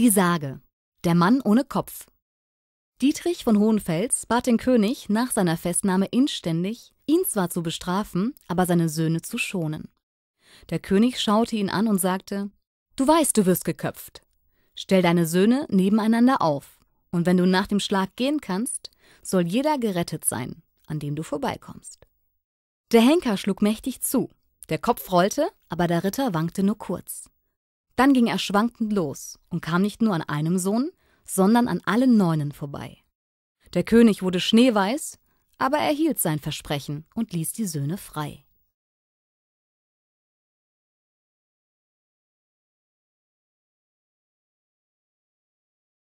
Die Sage. Der Mann ohne Kopf. Dietrich von Hohenfels bat den König nach seiner Festnahme inständig, ihn zwar zu bestrafen, aber seine Söhne zu schonen. Der König schaute ihn an und sagte: Du weißt, du wirst geköpft. Stell deine Söhne nebeneinander auf, und wenn du nach dem Schlag gehen kannst, soll jeder gerettet sein, an dem du vorbeikommst. Der Henker schlug mächtig zu. Der Kopf rollte, aber der Ritter wankte nur kurz. Dann ging er schwankend los und kam nicht nur an einem Sohn, sondern an allen Neunen vorbei. Der König wurde schneeweiß, aber er hielt sein Versprechen und ließ die Söhne frei.